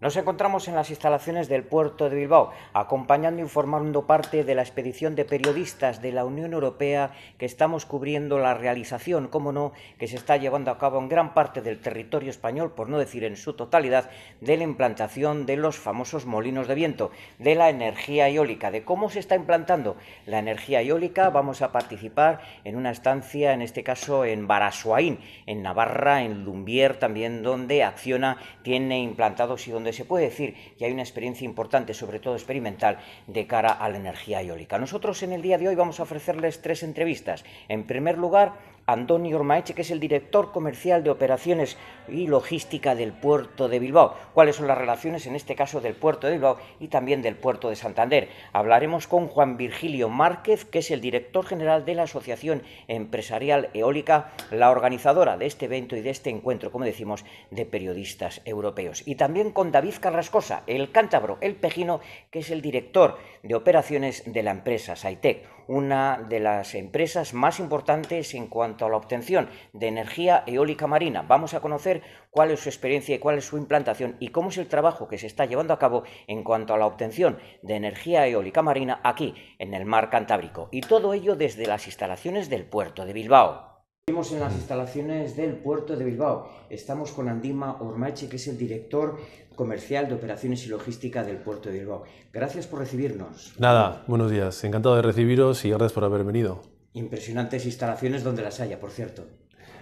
Nos encontramos en las instalaciones del puerto de Bilbao, acompañando y e formando parte de la expedición de periodistas de la Unión Europea que estamos cubriendo la realización, como no, que se está llevando a cabo en gran parte del territorio español, por no decir en su totalidad, de la implantación de los famosos molinos de viento, de la energía eólica, de cómo se está implantando la energía eólica. Vamos a participar en una estancia, en este caso en Barasuaín, en Navarra, en Lumbier también, donde Acciona tiene implantados y donde se puede decir que hay una experiencia importante, sobre todo experimental, de cara a la energía eólica. Nosotros en el día de hoy vamos a ofrecerles tres entrevistas. En primer lugar, Antonio Ormaeche, que es el director comercial de operaciones y logística del puerto de Bilbao. ¿Cuáles son las relaciones en este caso del puerto de Bilbao y también del puerto de Santander? Hablaremos con Juan Virgilio Márquez, que es el director general de la Asociación Empresarial Eólica, la organizadora de este evento y de este encuentro, como decimos, de periodistas europeos. Y también con David Carrascosa, el cántabro, el pejino, que es el director de operaciones de la empresa Saitec una de las empresas más importantes en cuanto a la obtención de energía eólica marina. Vamos a conocer cuál es su experiencia y cuál es su implantación y cómo es el trabajo que se está llevando a cabo en cuanto a la obtención de energía eólica marina aquí, en el mar Cantábrico. Y todo ello desde las instalaciones del puerto de Bilbao. Estamos en las instalaciones del puerto de Bilbao. Estamos con Andima Ormache, que es el director Comercial de Operaciones y Logística del Puerto de Bilbao. Gracias por recibirnos. Nada, buenos días. Encantado de recibiros y gracias por haber venido. Impresionantes instalaciones donde las haya, por cierto.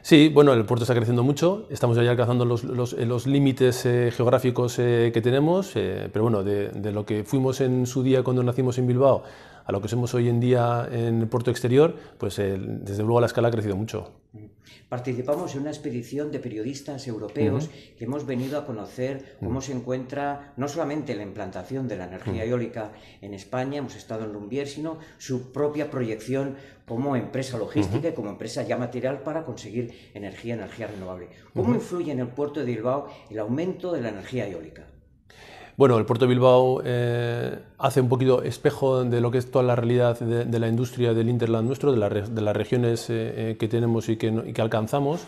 Sí, bueno, el puerto está creciendo mucho, estamos ya alcanzando los, los, los límites eh, geográficos eh, que tenemos, eh, pero bueno, de, de, lo que fuimos en su día cuando nacimos en Bilbao a lo que somos hoy en día en el puerto exterior, pues eh, desde luego la escala ha crecido mucho. Participamos en una expedición de periodistas europeos que hemos venido a conocer cómo se encuentra no solamente la implantación de la energía eólica en España, hemos estado en Lumbier, sino su propia proyección como empresa logística y como empresa ya material para conseguir energía, energía renovable. ¿Cómo influye en el puerto de Bilbao el aumento de la energía eólica? Bueno, el Puerto de Bilbao eh, hace un poquito espejo de lo que es toda la realidad de, la industria del Interland nuestro, de, las regiones eh, eh, que tenemos y que, y que alcanzamos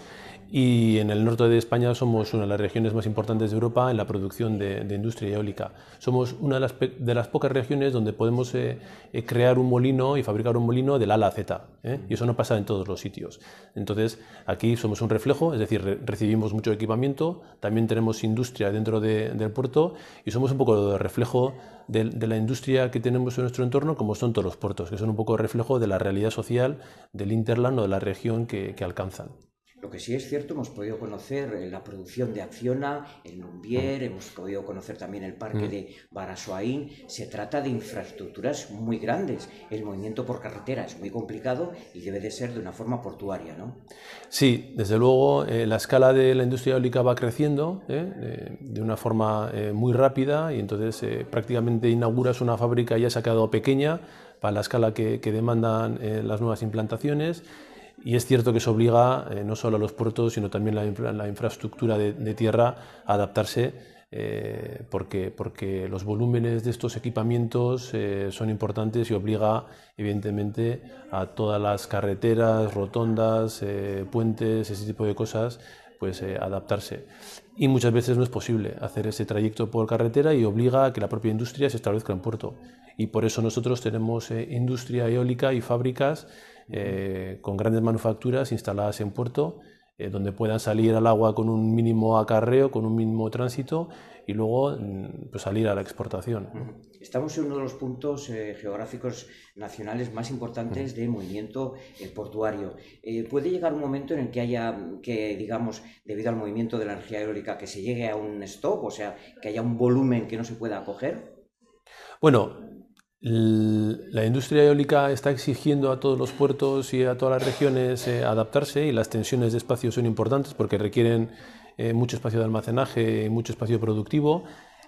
y en el norte de España somos una de las regiones más importantes de Europa en la producción de, industria eólica. Somos una de las, pocas regiones donde podemos eh, eh, crear un molino y fabricar un molino del ala a Z, ¿eh? y eso no pasa en todos los sitios. Entonces, aquí somos un reflejo, es decir, recibimos mucho equipamiento, también tenemos industria dentro del puerto y somos un poco de reflejo de, la industria que tenemos en nuestro entorno, como son todos los puertos, que son un poco reflejo de la realidad social del Interland o de la región que alcanzan. Lo que sí es cierto, hemos podido conocer eh, la producción de Acciona, el Lumbier, hemos podido conocer también el parque mm. de Barasoaín. Se trata de infraestructuras muy grandes. El movimiento por carretera es muy complicado y debe de ser de una forma portuaria, ¿no? Sí, desde luego eh, la escala de la industria eólica va creciendo eh, de una forma muy rápida y entonces prácticamente inauguras una fábrica y ya se ha quedado pequeña para la escala que demandan las nuevas implantaciones y es cierto que eso obliga eh, no solo a los puertos, sino también la, la infraestructura de, tierra a adaptarse, eh, porque, porque, los volúmenes de estos equipamientos eh, son importantes y obliga, evidentemente, a todas las carreteras, rotondas, puentes, ese tipo de cosas, pues adaptarse. Y muchas veces no es posible hacer ese trayecto por carretera y obliga a que la propia industria se establezca en puerto. Y por eso nosotros tenemos industria eólica y fábricas eh, con grandes manufacturas instaladas en puerto, eh, donde puedan salir al agua con un mínimo acarreo, con un mínimo tránsito y luego mm, pues salir a la exportación. Estamos en uno de los puntos eh, geográficos nacionales más importantes de movimiento portuario. puede llegar un momento en el que haya, que digamos, debido al movimiento de la energía eólica, que se llegue a un stop, o sea, que haya un volumen que no se pueda acoger. Bueno, la industria eólica está exigiendo a todos los puertos y a todas las regiones eh, adaptarse y las tensiones de espacio son importantes porque requieren eh, mucho espacio de almacenaje y mucho espacio productivo,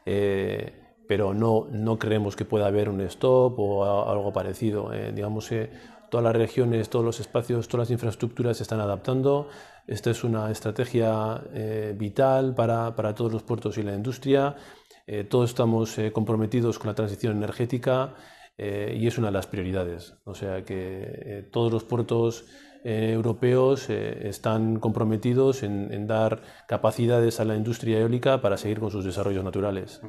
eh, pero no, creemos que pueda haber un stop o algo parecido. digamos que todas las regiones, todos los espacios, todas las infraestructuras se están adaptando. Esta es una estrategia vital para todos los puertos y la industria. Eh, todos estamos eh, comprometidos con la transición energética eh, y es una de las prioridades. O sea que todos los puertos eh, europeos eh, están comprometidos en, dar capacidades a la industria eólica para seguir con sus desarrollos naturales.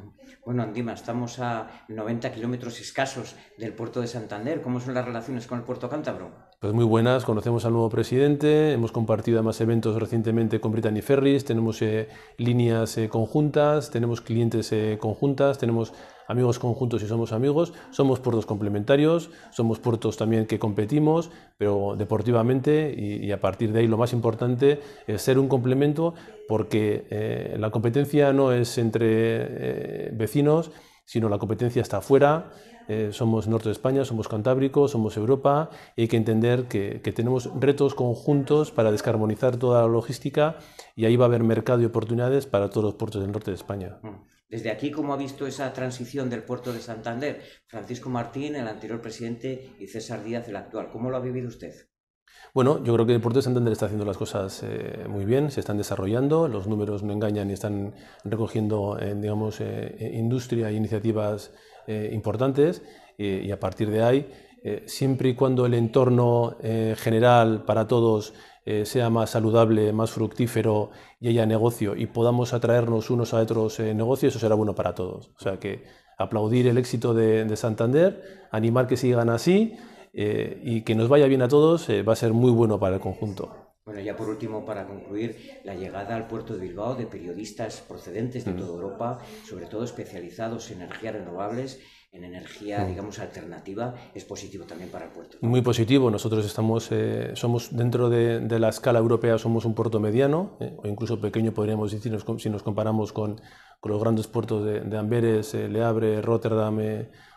Bueno, Andima, estamos a 90 kilómetros escasos del puerto de Santander. ¿Cómo son las relaciones con el puerto cántabro? Pues muy buenas, conocemos al nuevo presidente, hemos compartido además eventos recientemente con Brittany Ferries, tenemos eh, líneas conjuntas, tenemos clientes conjuntas, tenemos amigos conjuntos y somos amigos, somos puertos complementarios, somos puertos también que competimos, pero deportivamente y, a partir de ahí lo más importante es ser un complemento porque eh, la competencia no es entre eh, vecinos, sino la competencia está afuera, eh, somos norte de España, somos Cantábrico, somos Europa, y hay que entender que, tenemos retos conjuntos para descarbonizar toda la logística y ahí va a haber mercado y oportunidades para todos los puertos del norte de España. Mm. Desde aquí, ¿cómo ha visto esa transición del puerto de Santander? Francisco Martín, el anterior presidente, y César Díaz, el actual. ¿Cómo lo ha vivido usted? Bueno, yo creo que el puerto de Santander está haciendo las cosas eh, muy bien, se están desarrollando, los números no engañan y están recogiendo, eh, digamos, eh, industria e iniciativas importantes y a partir de ahí, siempre y cuando el entorno general para todos eh, sea más saludable, más fructífero y haya negocio y podamos atraernos unos a otros eh, negocios, eso será bueno para todos. O sea que aplaudir el éxito de, Santander, animar que sigan así eh, y que nos vaya bien a todos, va a ser muy bueno para el conjunto. Bueno, ya por último, para concluir, la llegada al puerto de Bilbao de periodistas procedentes de toda Europa, sobre todo especializados en energías renovables, en energía, digamos, alternativa, es positivo también para el puerto. Muy positivo. Nosotros estamos, eh, somos dentro de, la escala europea, somos un puerto mediano, eh, o incluso pequeño, podríamos decir, si nos comparamos con, los grandes puertos de, Amberes, eh, Le Havre, Rotterdam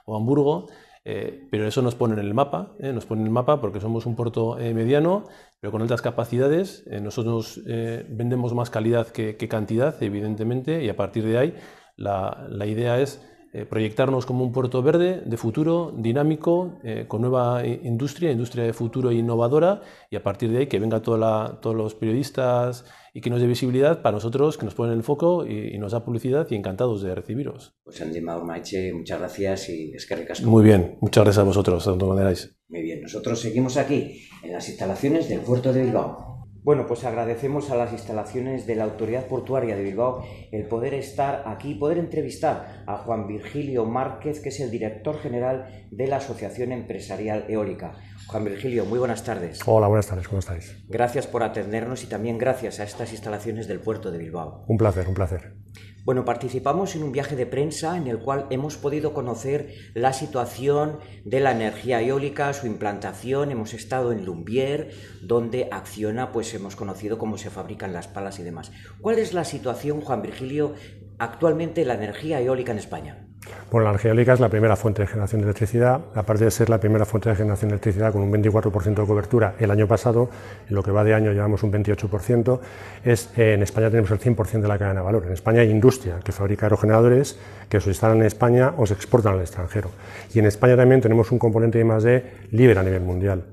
o Hamburgo. Eh, pero eso nos pone en el mapa, eh, nos pone en el mapa porque somos un puerto eh, mediano, pero con altas capacidades. nosotros vendemos más calidad que, cantidad, evidentemente, y a partir de ahí la idea es eh, proyectarnos como un puerto verde de futuro, dinámico, eh, con nueva eh, industria, industria de futuro innovadora, y a partir de ahí que venga todos los periodistas y que nos dé visibilidad para nosotros, que nos ponen el foco y, nos da publicidad y encantados de recibiros. Pues Andy Maiche, muchas gracias y es que Muy bien, muchas gracias a vosotros, a donde queráis. Muy bien, nosotros seguimos aquí, en las instalaciones del puerto de Bilbao. Bueno, pues agradecemos a las instalaciones de la Autoridad Portuaria de Bilbao el poder estar aquí, poder entrevistar a Juan Virgilio Márquez, que es el director general de la Asociación Empresarial Eólica. Juan Virgilio, muy buenas tardes. Hola, buenas tardes, ¿cómo estáis? Gracias por atendernos y también gracias a estas instalaciones del puerto de Bilbao. Un placer, un placer. Bueno, participamos en un viaje de prensa en el cual hemos podido conocer la situación de la energía eólica, su implantación. Hemos estado en Lumbier, donde acciona, pues hemos conocido cómo se fabrican las palas y demás. ¿Cuál es la situación, Juan Virgilio, actualmente la energía eólica en España? Bueno, la eólica es la primera fuente de generación de electricidad. Aparte de ser la primera fuente de generación de electricidad con un 24% de cobertura el año pasado, en lo que va de año llevamos un 28%, es, eh, en España tenemos el 100% de la cadena de valor. En España hay industria que fabrica aerogeneradores que se instalan en España o se exportan al extranjero. Y en España también tenemos un componente de más de libre a nivel mundial.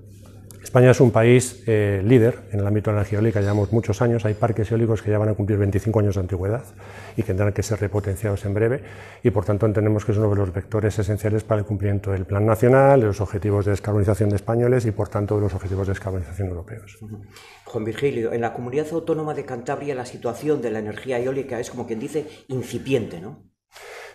España es un país eh, líder en el ámbito de la energía eólica, llevamos muchos años, hay parques eólicos que ya van a cumplir 25 años de antigüedad y que tendrán que ser repotenciados en breve y por tanto entendemos que es uno de los vectores esenciales para el cumplimiento del Plan Nacional, de los objetivos de descarbonización de españoles y por tanto de los objetivos de descarbonización europeos. Juan Virgilio, en la comunidad autónoma de Cantabria la situación de la energía eólica es como quien dice incipiente, ¿no?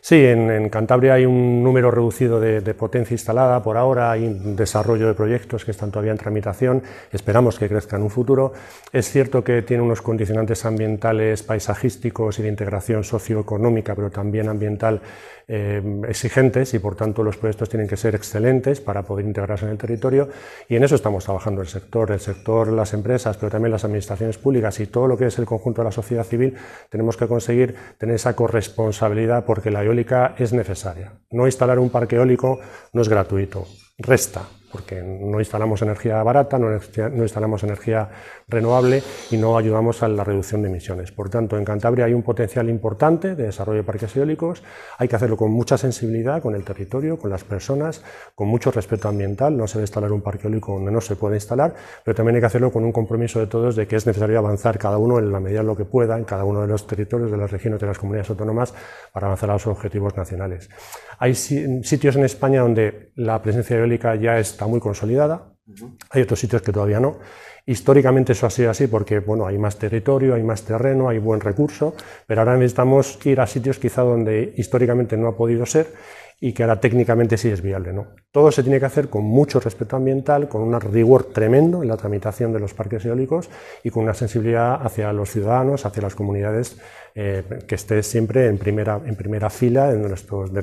Sí, en, Cantabria hay un número reducido de, potencia instalada por ahora, hay un desarrollo de proyectos que están todavía en tramitación, esperamos que crezcan en un futuro. Es cierto que tiene unos condicionantes ambientales, paisajísticos y de integración socioeconómica, pero también ambiental eh, exigentes y por tanto los proyectos tienen que ser excelentes para poder integrarse en el territorio y en eso estamos trabajando el sector, el sector, las empresas, pero también las administraciones públicas y todo lo que es el conjunto de la sociedad civil, tenemos que conseguir tener esa corresponsabilidad porque la es necesaria. No instalar un parque eólico no es gratuito, resta porque no instalamos energía barata, no, instalamos energía renovable y no ayudamos a la reducción de emisiones. Por tanto, en Cantabria hay un potencial importante de desarrollo de parques eólicos, hay que hacerlo con mucha sensibilidad con el territorio, con las personas, con mucho respeto ambiental, no se debe instalar un parque eólico donde no se puede instalar, pero también hay que hacerlo con un compromiso de todos de que es necesario avanzar cada uno en la medida de lo que pueda, en cada uno de los territorios, de las regiones, de las comunidades autónomas, para avanzar a los objetivos nacionales. Hay sitios en España donde la presencia eólica ya está muy consolidada, hay otros sitios que todavía no. Históricamente eso ha sido así porque bueno, hay más territorio, hay más terreno, hay buen recurso, pero ahora necesitamos ir a sitios quizá donde históricamente no ha podido ser y que ahora técnicamente sí es viable. ¿no? Todo se tiene que hacer con mucho respeto ambiental, con un rigor tremendo en la tramitación de los parques eólicos y con una sensibilidad hacia los ciudadanos, hacia las comunidades eh, que esté siempre en primera, en primera fila de,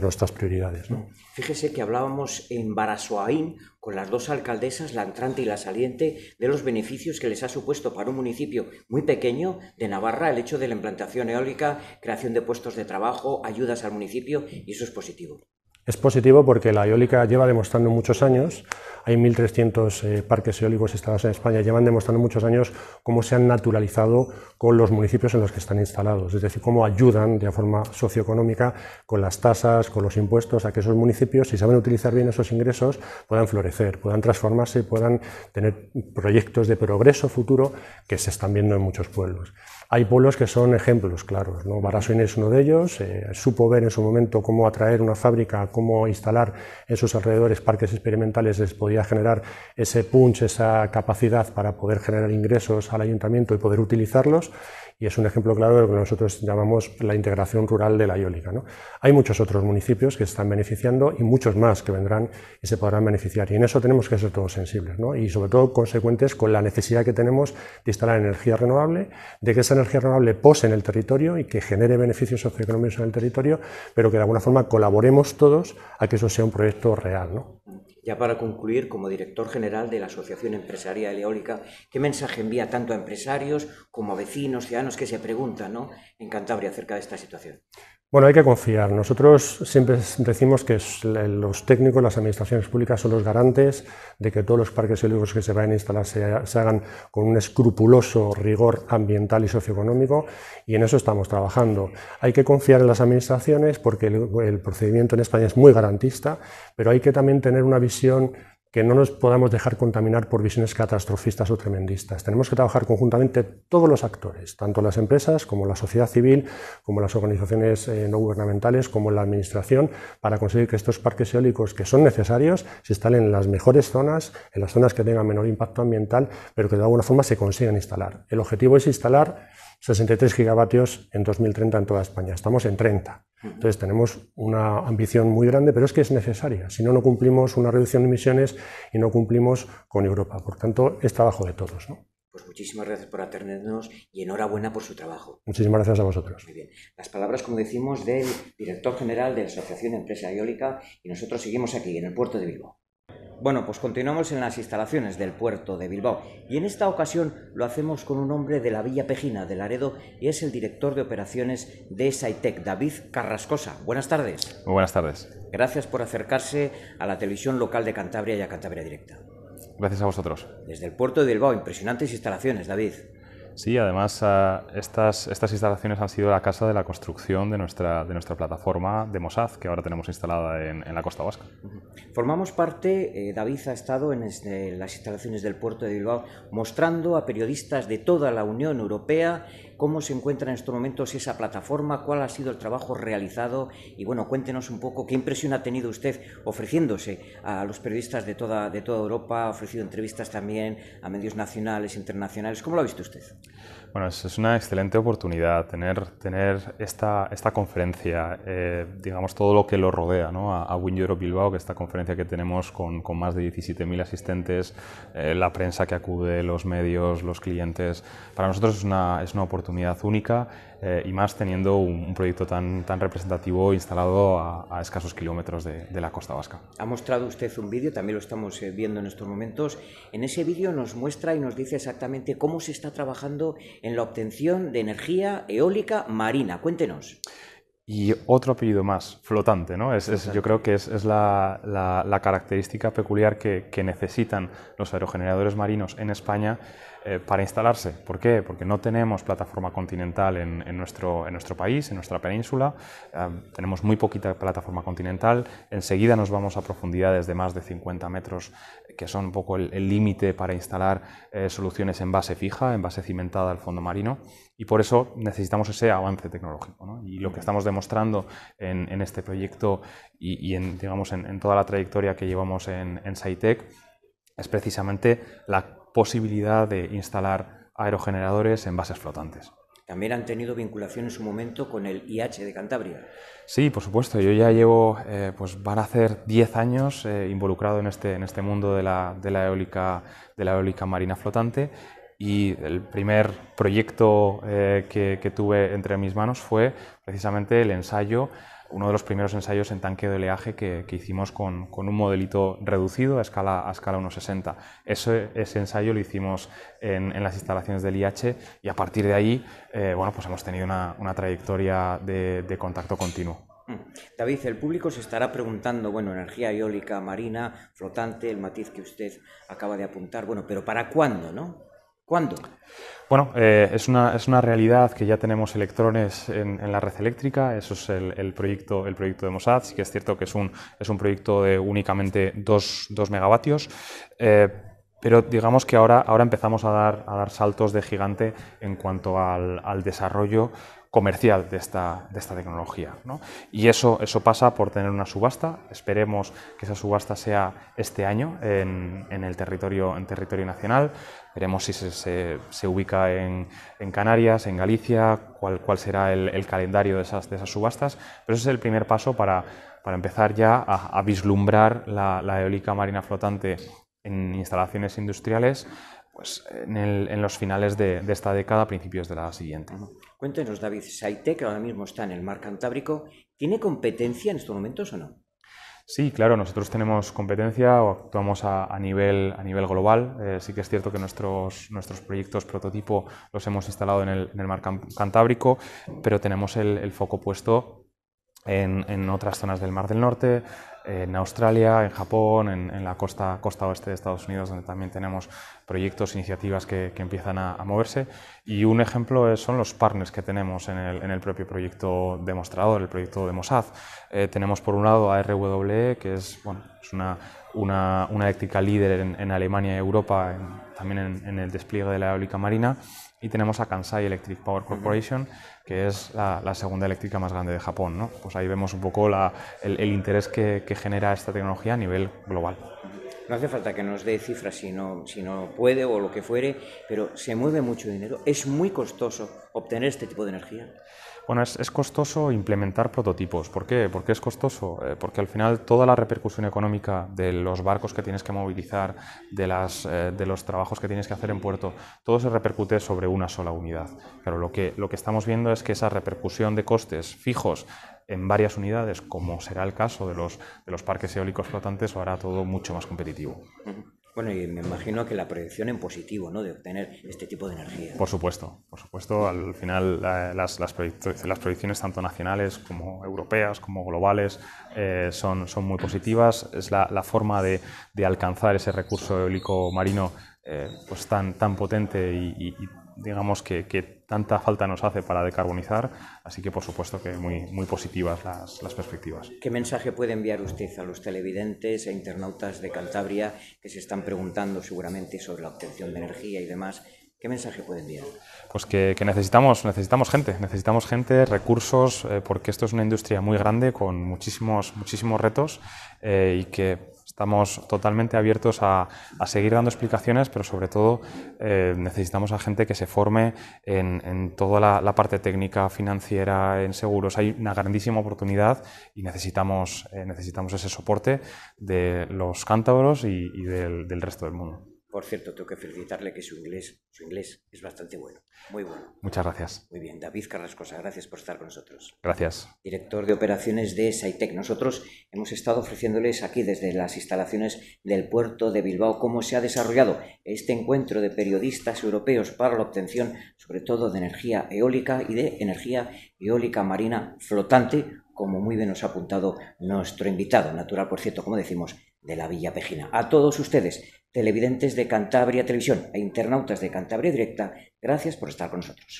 nuestras prioridades. Fíjese que hablábamos en Barasoaín con las dos alcaldesas, la entrante y la saliente, de los beneficios que les ha supuesto para un municipio muy pequeño de Navarra el hecho de la implantación eólica, creación de puestos de trabajo, ayudas al municipio, y eso es positivo. Es positivo porque la eólica lleva demostrando muchos años, hay 1.300 eh, parques eólicos instalados en España, llevan demostrando muchos años cómo se han naturalizado con los municipios en los que están instalados, es decir, cómo ayudan de forma socioeconómica con las tasas, con los impuestos, a que esos municipios, si saben utilizar bien esos ingresos, puedan florecer, puedan transformarse, puedan tener proyectos de progreso futuro que se están viendo en muchos pueblos. Hay pueblos que son ejemplos claros, ¿no? es uno de ellos, eh, supo ver en su momento cómo atraer una fábrica cómo instalar en sus alrededores parques experimentales les podía generar ese punch, esa capacidad para poder generar ingresos al ayuntamiento y poder utilizarlos. Y es un ejemplo claro de lo que nosotros llamamos la integración rural de la iólica. ¿no? Hay muchos otros municipios que están beneficiando y muchos más que vendrán y se podrán beneficiar. Y en eso tenemos que ser todos sensibles y sobre todo consecuentes con la necesidad que tenemos de instalar energía renovable, de que esa energía renovable pose en el territorio y que genere beneficios socioeconómicos en el territorio, pero que de alguna forma colaboremos todos a que eso sea un proyecto real. Ya para concluir, como director general de la Asociación Empresaria Eólica, ¿qué mensaje envía tanto a empresarios como a vecinos, ciudadanos que se preguntan en Cantabria acerca de esta situación? Bueno, hay que confiar. Nosotros siempre decimos que los técnicos, las administraciones públicas son los garantes de que todos los parques eólicos que se vayan a instalar se, hagan con un escrupuloso rigor ambiental y socioeconómico y en eso estamos trabajando. Hay que confiar en las administraciones porque el, el procedimiento en España es muy garantista, pero hay que también tener una visión que no nos podamos dejar contaminar por visiones catastrofistas o tremendistas. Tenemos que trabajar conjuntamente todos los actores, tanto las empresas como la sociedad civil, como las organizaciones eh, no gubernamentales, como la administración, para conseguir que estos parques eólicos que son necesarios se instalen en las mejores zonas, en las zonas que tengan menor impacto ambiental, pero que de alguna forma se consigan instalar. El objetivo es instalar 63 gigavatios en 2030 en toda España. Estamos en 30. Entonces tenemos una ambición muy grande, pero es que es necesaria. Si no, no cumplimos una reducción de emisiones y no cumplimos con Europa. Por tanto, es trabajo de todos. Pues muchísimas gracias por atendernos y enhorabuena por su trabajo. Muchísimas gracias a vosotros. Muy bien. Las palabras, como decimos, del director general de la Asociación de Empresa Eólica y nosotros seguimos aquí, en el puerto de Bilbao. Bueno, pues continuamos en las instalaciones del puerto de Bilbao y en esta ocasión lo hacemos con un hombre de la Villa Pejina de Laredo y es el director de operaciones de SAITEC, David Carrascosa. Buenas tardes. Muy buenas tardes. Gracias por acercarse a la televisión local de Cantabria y a Cantabria Directa. Gracias a vosotros. Desde el puerto de Bilbao, impresionantes instalaciones, David. Sí, además ah, estas, estas instalaciones han sido la casa de la construcción de nuestra, de nuestra plataforma de Mossad, que ahora tenemos instalada en, la costa vasca. Formamos parte, eh, David ha estado en eh, las instalaciones del puerto de Bilbao mostrando a periodistas de toda la Unión Europea cómo se encuentra en estos momentos esa plataforma, cuál ha sido el trabajo realizado y bueno, cuéntenos un poco qué impresión ha tenido usted ofreciéndose a los periodistas de toda, de toda Europa, ha ofrecido entrevistas también a medios nacionales, internacionales, ¿cómo lo ha visto usted? Bueno, es una excelente oportunidad tener, tener esta, esta conferencia, eh, digamos todo lo que lo rodea, ¿no? a, a Win Europe Bilbao, que esta conferencia que tenemos con, con más de 17.000 asistentes, eh, la prensa que acude, los medios, los clientes, para nosotros es una, es una oportunidad unidad única eh, y más teniendo un, proyecto tan, tan representativo instalado a, escasos kilómetros de, la costa vasca. Ha mostrado usted un vídeo, también lo estamos eh, viendo en estos momentos. En ese vídeo nos muestra y nos dice exactamente cómo se está trabajando en la obtención de energía eólica marina. Cuéntenos y otro apellido más, flotante, ¿no? yo creo que es, la, característica peculiar que, necesitan los aerogeneradores marinos en España eh, para instalarse. ¿Por qué? Porque no tenemos plataforma continental en, nuestro, en nuestro país, en nuestra península. Eh, tenemos muy poquita plataforma continental. Enseguida nos vamos a profundidades de más de 50 metros, que son un poco el límite para instalar eh, soluciones en base fija, en base cimentada al fondo marino. Y por eso necesitamos ese avance tecnológico. Y lo que estamos demostrando en, este proyecto y, en, digamos, en, toda la trayectoria que llevamos en, en SciTech es precisamente la posibilidad de instalar aerogeneradores en bases flotantes. También han tenido vinculación en su momento con el IH de Cantabria. Sí, por supuesto. Yo ya llevo, eh, pues van a ser 10 años eh, involucrado en este, en este mundo de la, de la, eólica, de la eólica marina flotante y el primer proyecto eh, que, que tuve entre mis manos fue precisamente el ensayo uno de los primeros ensayos en tanque de oleaje que, que hicimos con, con, un modelito reducido a escala, a escala 1.60. Ese, ese ensayo lo hicimos en, en, las instalaciones del IH y a partir de ahí eh, bueno, pues hemos tenido una, una trayectoria de, de contacto continuo. Mm. David, el público se estará preguntando, bueno, energía eólica, marina, flotante, el matiz que usted acaba de apuntar, bueno, pero ¿para cuándo, no? ¿Cuándo? Bueno, eh, es, una, es, una, realidad que ya tenemos electrones en, la red eléctrica, eso es el, proyecto, el proyecto de Mossad, sí que es cierto que es un, es un proyecto de únicamente 2, megavatios. Eh, pero digamos que ahora, ahora empezamos a dar, a dar saltos de gigante en cuanto al, al desarrollo comercial de esta, de esta tecnología. ¿no? Y eso, eso pasa por tener una subasta. Esperemos que esa subasta sea este año en, en el territorio, en territorio nacional. Veremos si se, se, ubica en, en, Canarias, en Galicia, cuál, cuál será el, calendario de esas, de esas subastas. Pero ese es el primer paso para, para empezar ya a, vislumbrar la, la eólica marina flotante en instalaciones industriales pues, en, los finales de, esta década, principios de la siguiente. Cuéntenos, David, Saite, que ahora mismo está en el mar Cantábrico, ¿tiene competencia en estos momentos o no? Sí, claro, nosotros tenemos competencia o actuamos a, nivel, a nivel global. Eh, sí que es cierto que nuestros, nuestros proyectos prototipo los hemos instalado en el, mar Cantábrico, pero tenemos el, foco puesto en, en, otras zonas del Mar del Norte, en Australia, en Japón, en, la costa, costa oeste de Estados Unidos, donde también tenemos proyectos, iniciativas que, empiezan a, moverse. Y un ejemplo son los partners que tenemos en el, propio proyecto demostrador, el proyecto de Mossad. Eh, tenemos por un lado a RWE, que es, una, una, eléctrica líder en, en Alemania y Europa, también en el despliegue de la eólica marina, y tenemos a Kansai Electric Power Corporation, que es la, segunda eléctrica más grande de Japón. ¿no? Pues ahí vemos un poco el, interés que, genera esta tecnología a nivel global no hace falta que nos dé cifras si no, si no puede o lo que fuere, pero se mueve mucho dinero. Es muy costoso obtener este tipo de energía. Bueno, es, costoso implementar prototipos. ¿Por qué? Porque es costoso? Eh, porque al final toda la repercusión económica de los barcos que tienes que movilizar, de, las, eh, de los trabajos que tienes que hacer en puerto, todo se repercute sobre una sola unidad. Pero lo que, lo que estamos viendo es que esa repercusión de costes fijos en varias unidades, como será el caso de los, de los parques eólicos flotantes, lo hará todo mucho más competitivo. Bueno, y me imagino que la proyección en positivo, ¿no? De obtener este tipo de energía. Por supuesto, por supuesto. Al final, las, las, proyecciones, tanto nacionales como europeas, como globales, eh, son, son muy positivas. Es la, forma de, alcanzar ese recurso eólico marino eh, pues tan, tan potente y, y digamos, que, tanta falta nos hace para decarbonizar. Así que, por supuesto, que muy, muy positivas las, perspectivas. ¿Qué mensaje puede enviar usted a los televidentes e internautas de Cantabria que se están preguntando seguramente sobre la obtención de energía y demás? ¿Qué mensaje puede enviar? Pues que, necesitamos, necesitamos gente, necesitamos gente, recursos, eh, porque esto es una industria muy grande con muchísimos, muchísimos retos eh, y que Estamos totalmente abiertos a, seguir dando explicaciones, pero sobre todo eh, necesitamos a gente que se forme en, toda la, parte técnica, financiera, en seguros. Hay una grandísima oportunidad y necesitamos, eh, necesitamos ese soporte de los cántabros y, del resto del mundo. Por cierto, tengo que felicitarle que su inglés, su inglés es bastante bueno, muy bueno. Muchas gracias. Muy bien, David Carrascosa, gracias por estar con nosotros. Gracias. Director de operaciones de Saitec. Nosotros hemos estado ofreciéndoles aquí desde las instalaciones del puerto de Bilbao cómo se ha desarrollado este encuentro de periodistas europeos para la obtención, sobre todo, de energía eólica y de energía eólica marina flotante, como muy bien nos ha apuntado nuestro invitado, natural, por cierto, como decimos, de la Villa Pejina. A todos ustedes televidentes de Cantabria Televisión e internautas de Cantabria Directa, gracias por estar con nosotros.